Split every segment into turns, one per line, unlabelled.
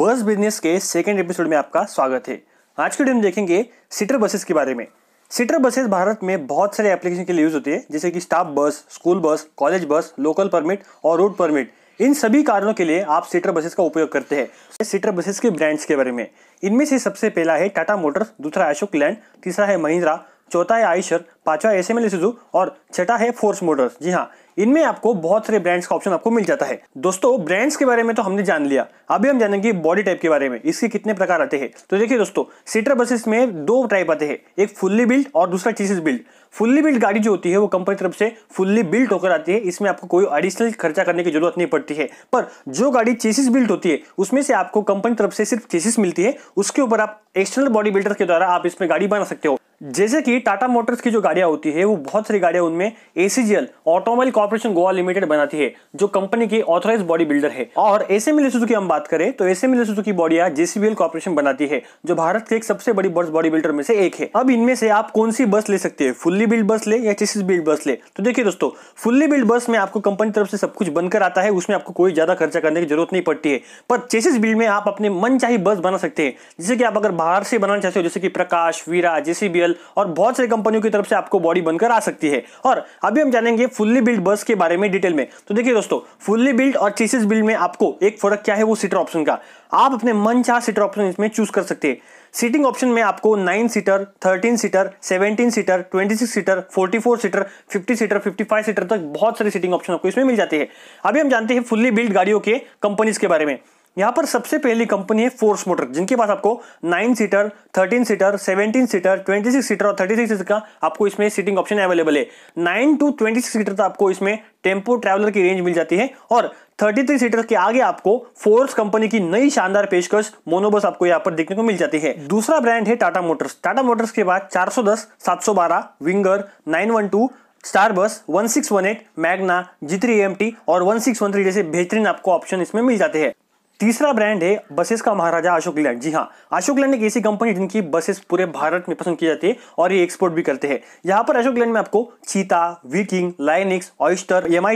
बस बिजनेस के second episode में आपका स्वागत है आज के वीडियो में देखेंगे सीटर बसेस के बारे में सीटर बसेस भारत में बहुत सारे एप्लीकेशन के लिए यूज़ होती है जैसे कि स्टाफ बस school bus college bus local permit और रोड परमिट इन सभी कारणों के लिए आप सीटर बसेस का उपयोग करते हैं सीटर बसेस के ब्रांड्स के बारे में इनमें से सबसे पहला है टाटा मोटर्स दूसरा अशोक लैंड तीसरा है महिंद्रा चौथा है आइशर पांचवा एस एम एल और छठा है फोर्स मोटर्स जी हाँ इनमें आपको बहुत सारे ब्रांड्स का ऑप्शन आपको मिल जाता है दोस्तों ब्रांड्स के बारे में तो हमने जान लिया अभी हम जानेंगे बॉडी टाइप के बारे में इसके कितने प्रकार आते हैं तो देखिए दोस्तों सीटर बसेस में दो टाइप आते हैं एक फुल्ली बिल्ड और दूसरा चीसिस बिल्ड फुल्ली बिल्ड गाड़ी जो होती है वो कंपनी तरफ से फुल्ली बिल्ड होकर आती है इसमें आपको कोई एडिशनल खर्चा करने की जरूरत नहीं पड़ती है पर जो गाड़ी चेसिस बिल्ड होती है उसमें से आपको कंपनी तरफ से सिर्फ चेसिस मिलती है उसके ऊपर आप एक्सटर्नल बॉडी बिल्डर के द्वारा आप इसमें गाड़ी बना सकते हो जैसे कि टाटा मोटर्स की जो गाड़ियां होती है वो बहुत सारी गाड़ियां उनमें ACGL automobile corporation Goa limited बनाती है जो कंपनी की ऑथोराइज बॉडी बिल्डर है और ऐसे मिले की हम बात करें तो ऐसे मिले की बॉडिया जेसीबीएल कॉर्पोरेशन बनाती है जो भारत के एक सबसे बड़ी बस बॉडी बिल्डर में से एक है अब इनमें से आप कौन सी बस ले सकते हैं फुल्ली बिल्ड बस ले या चेसिस बिल्ड बस ले तो देखिए दोस्तों फुल्ली बिल्ड बस में आपको कंपनी तरफ से सब कुछ बनकर आता है उसमें आपको कोई ज्यादा खर्चा करने की जरूरत नहीं पड़ती है पर चेसिस बिल्ड में आप अपने मन बस बना सकते हैं जैसे कि आप अगर बाहर से बनाना चाहते हो जैसे कि प्रकाश वीरा जेसीबीएल एल और बहुत सारी कंपनियों की तरफ से आपको बॉडी बनकर आ सकती है और अभी हम जानेंगे फुल्ली बिल्ड बस के बारे में डिटेल में तो देखिए दोस्तों फुल्ली बिल्ड और चीसिस बिल्ड में आपको एक फर्क क्या है वो सीटर ऑप्शन का आप अपने मन चाह सीटर ऑप्शन इसमें चूज कर सकते हैं सीटिंग ऑप्शन में आपको 9 seater 13 seater 17 seater 26 seater 44 seater 50 seater 55 seater तक बहुत सारे सीटिंग ऑप्शन आपको इसमें मिल जाते हैं अभी हम जानते हैं फुल्ली बिल्ड गाड़ियों के कंपनीज के बारे में यहाँ पर सबसे पहली कंपनी है फोर्स मोटर जिनके पास आपको 9 सीटर 13 सीटर 17 सीटर 26 सीटर और 36 सीटर का आपको इसमें सीटिंग ऑप्शन अवेलेबल है 9 टू 26 सीटर तक तो आपको इसमें टेम्पो ट्रैवलर की रेंज मिल जाती है और 33 सीटर के आगे आपको फोर्स कंपनी की नई शानदार पेशकश मोनोबस आपको यहाँ पर देखने को मिल जाती है दूसरा ब्रांड है टाटा मोटर्स टाटा मोटर्स के बाद चार सौ Winger nine star bus one six one eight Magna G three M T और वन सिक्स वन थ्री जैसे बेहतरीन आपको ऑप्शन इसमें मिल जाते हैं तीसरा ब्रांड है बसेस का महाराजा अशोक लैंड जी हाँ अशोक लैंड एक ऐसी कंपनी जिनकी बसेस पूरे भारत में पसंद की जाती है और ये एक्सपोर्ट भी करते हैं यहाँ पर अशोक लैंड में आपको Cheetah Viking Lynx Oyster M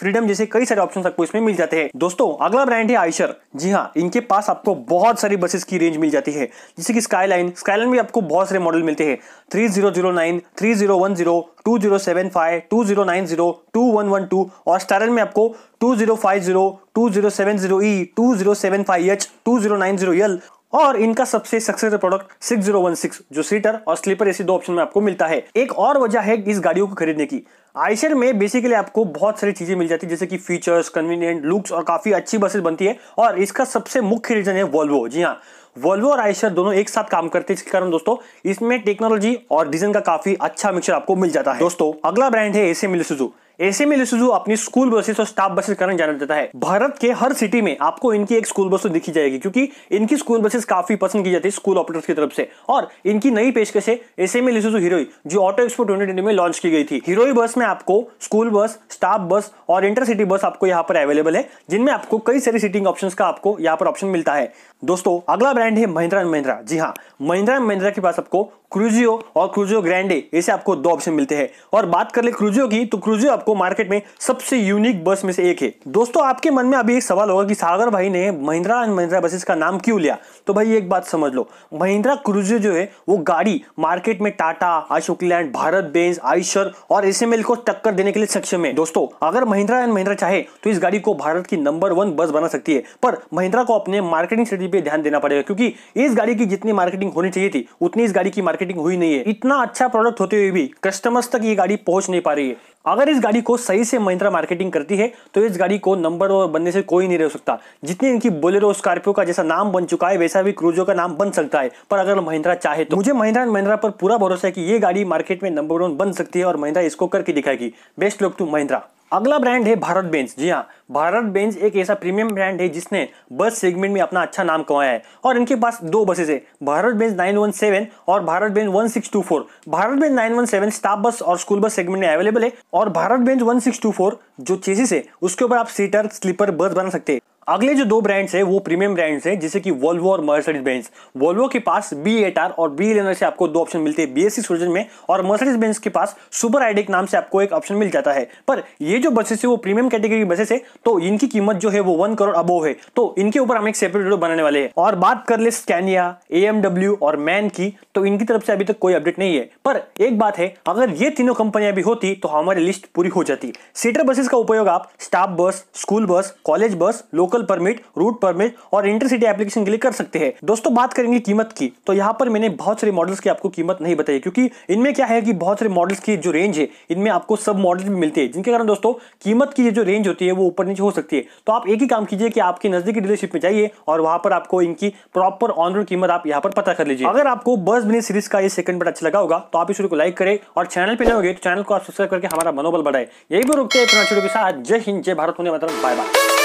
Freedom जैसे कई सारे ऑप्शन आपको इसमें मिल जाते हैं दोस्तों अगला ब्रांड है आयशर जी हाँ इनके पास आपको बहुत सारी बसेस की रेंज मिल जाती है जैसे कि स्काई लाइन भी आपको बहुत सारे मॉडल मिलते हैं three zero zero nine three zero one zero two zero seven five two zero nine zero two one one two और स्टारन में आपको two zero five zero two zero seven zero E two zero seven five H two zero nine zero L और इनका सबसे successful product 6016 जो seater और sleeper ऐसी दो ऑप्शन में आपको मिलता है एक और वजह है इस गाड़ियों को खरीदने की आइशर में बेसिकली आपको बहुत सारी चीजें मिल जाती है जैसे कि फीचर्स कन्वीनियंट लुक्स और काफी अच्छी बसेस बनती है और इसका सबसे मुख्य रीजन है वॉल्वो जी हाँ वॉल्वो और आइशर दोनों एक साथ काम करते हैं जिसके कारण दोस्तों इसमें टेक्नोलॉजी और डिजाइन का काफी अच्छा मिक्सर आपको मिल जाता है दोस्तों अगला ब्रांड है एसे मिलसुजू ऐसे में लिसुजु अपनी स्कूल बसेस और स्टाफ बसेस कारण जाना जाता है भारत के हर सिटी में आपको इनकी एक स्कूल बस तो दिखी जाएगी क्योंकि इनकी स्कूल बसेस काफी पसंद की जाती है स्कूल ऑपरेटर्स की तरफ से और इनकी नई पेशकश है ऐसे में लिसुजु हीरोई जो ऑटो एक्सपो ट्वेंटी में लॉन्च की गई थी हीरोई बस में आपको स्कूल बस स्टाफ बस और इंटरसिटी बस आपको यहाँ पर अवेलेबल है जिनमें आपको कई सारी सीटिंग ऑप्शन का आपको यहाँ पर ऑप्शन मिलता है दोस्तों अगला ब्रांड है महिंद्रा एंड महिंद्रा जी हाँ महिंद्रा एंड महिंद्रा के पास आपको क्रूजियो और क्रूजियो ग्रैंडे ऐसे आपको दो ऑप्शन मिलते हैं और बात कर ले क्रूजियो की तो क्रूजियो आपको वो मार्केट में सबसे यूनिक बस में से एक है दोस्तों आपके मन में अभी एक सवाल होगा कि सागर भाई ने महिंद्रा एंड महिंद्रा बसेस का नाम क्यों लिया तो भाई एक बात समझ लो महिंद्रा क्रूजर जो है वो गाड़ी मार्केट में टाटा अशोक लैंड भारत बेंस आइशर और एस को टक्कर देने के लिए सक्षम है दोस्तों अगर महिंद्रा एंड महिंद्रा चाहे तो इस गाड़ी को भारत की नंबर वन बस बना सकती है पर महिंद्रा को अपने मार्केटिंग स्ट्रेटी पर ध्यान देना पड़ेगा क्योंकि इस गाड़ी की जितनी मार्केटिंग होनी चाहिए थी उतनी इस गाड़ी की मार्केटिंग हुई नहीं है इतना अच्छा प्रोडक्ट होते हुए भी कस्टमर्स तक ये गाड़ी पहुंच नहीं पा रही है अगर इस गाड़ी को सही से महिंद्रा मार्केटिंग करती है तो इस गाड़ी को नंबर वन बनने से कोई नहीं रह सकता जितने इनकी बोलेरो स्कॉर्पियो का जैसा नाम बन चुका है वैसा भी क्रूजो का नाम बन सकता है पर अगर महिंद्रा चाहे तो मुझे महिंद्रा एंड महिंद्रा पर पूरा भरोसा है कि ये गाड़ी मार्केट में नंबर वन बन सकती है और महिंद्रा इसको करके दिखाएगी बेस्ट लुक टू महिंद्रा अगला ब्रांड है भारत बेंच जी हाँ भारत बेंच एक ऐसा प्रीमियम ब्रांड है जिसने बस सेगमेंट में अपना अच्छा नाम कमाया है और इनके पास दो बसेस है भारत बेंच 917 और Bharat Benz 1624 Bharat Benz 917 staff bus और स्कूल बस सेगमेंट में अवेलेबल है और भारत बेंच 1624 जो चेसिस है उसके ऊपर आप सीटर स्लीपर बस बना सकते हैं अगले जो दो ब्रांड्स है वो प्रीमियम ब्रांड्स हैं जैसे कि वोल्वो और मर्सडीज बेंस वोल्वो के पास बी एट आर और बी इलेवन से आपको दो ऑप्शन मिलते हैं बी एस सिक्स वर्जन में और मर्सडीज बेंस के पास सुपर आइडिक e नाम से आपको एक ऑप्शन मिल जाता है पर ये जो बसेस है वो प्रीमियम कैटेगरी की बसेस है तो इनकी कीमत जो है वो वन करोड़ अबो है तो इनके ऊपर हम एक सेपरेट वीडियो बनाने वाले हैं और बात कर ले स्कैनिया एएमडब्ल्यू और मैन की तो इनकी तरफ से अभी तक कोई अपडेट नहीं है पर एक बात है अगर ये तीनों कंपनियां भी होती तो हमारी लिस्ट पूरी हो जाती सीटर बसेस का उपयोग आप स्टाफ बस school bus college bus local local permit route permit और इंटरसिटी एप्लीकेशन के लिए कर सकते हैं दोस्तों बात करेंगे कीमत की तो यहाँ पर मैंने बहुत सारे मॉडल्स की आपको कीमत नहीं बताई क्योंकि इनमें क्या है कि बहुत सारे मॉडल्स की जो रेंज है इनमें आपको सब मॉडल्स भी मिलते हैं जिनके कारण दोस्तों कीमत की जो रेंज होती है वो ऊपर नीचे हो सकती है तो आप एक ही काम कीजिए कि आपके नजदीकी डीलरशिप में जाइए और वहां पर आपको इनकी प्रॉपर ऑन रोड कीमत आप यहाँ पर पता कर लीजिए अगर आपको बस बिनी सीरीज का ये सेकंड बट अच्छा लगा होगा तो आप इस वीडियो को लाइक करें और चैनल पर नए तो चैनल को आप सब्सक्राइब करके हमारा मनोबल बढ़ाए यही भी रुकते हैं के साथ जय हिंद जय भारत होने मतलब बाय बाय